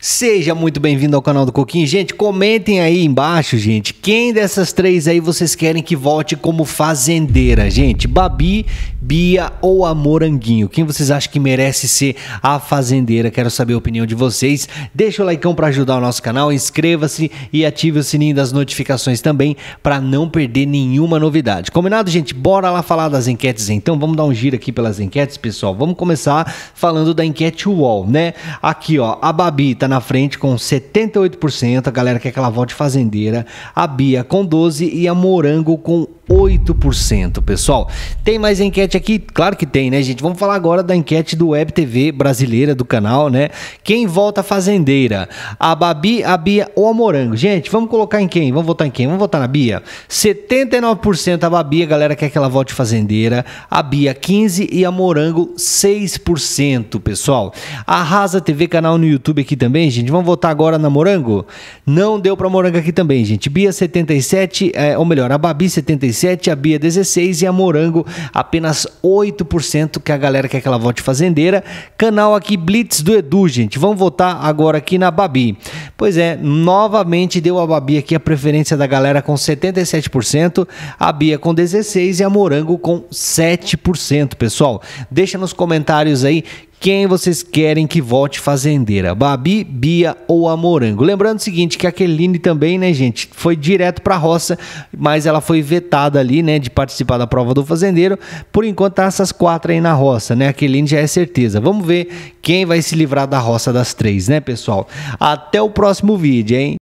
Seja muito bem-vindo ao canal do Coquinho. Gente, comentem aí embaixo, gente, quem dessas três aí vocês querem que volte como fazendeira, gente? Babi, Bia ou a Moranguinho? Quem vocês acham que merece ser a fazendeira? Quero saber a opinião de vocês. Deixa o likeão para ajudar o nosso canal, inscreva-se e ative o sininho das notificações também para não perder nenhuma novidade. Combinado, gente? Bora lá falar das enquetes então. Vamos dar um giro aqui pelas enquetes, pessoal. Vamos começar falando da enquete Wall, né? Aqui, ó, a Babi tá na frente com 78%, a galera quer que ela volte fazendeira, a Bia com 12% e a Morango com 8%, pessoal. Tem mais enquete aqui? Claro que tem, né, gente? Vamos falar agora da enquete do Web TV brasileira do canal, né? Quem volta fazendeira? A Babi, a Bia ou a Morango? Gente, vamos colocar em quem? Vamos votar em quem? Vamos votar na Bia? 79% a Babi, a galera quer que ela volte fazendeira. A Bia 15 e a Morango 6%, pessoal. Arrasa TV canal no YouTube aqui também, gente. Vamos votar agora na Morango? Não deu para Morango aqui também, gente. Bia 77, é, ou melhor, a Babi 77 47%, a Bia 16% e a Morango apenas 8% que a galera quer que ela vote fazendeira. Canal aqui Blitz do Edu, gente. Vamos votar agora aqui na Babi. Pois é, novamente deu a Babi aqui a preferência da galera com 77%, a Bia com 16% e a Morango com 7%, pessoal. Deixa nos comentários aí quem vocês querem que volte fazendeira? Babi, Bia ou a Morango? Lembrando o seguinte, que a Keline também, né, gente, foi direto para a roça, mas ela foi vetada ali, né, de participar da prova do fazendeiro. Por enquanto tá essas quatro aí na roça, né? A Keline já é certeza. Vamos ver quem vai se livrar da roça das três, né, pessoal? Até o próximo vídeo, hein?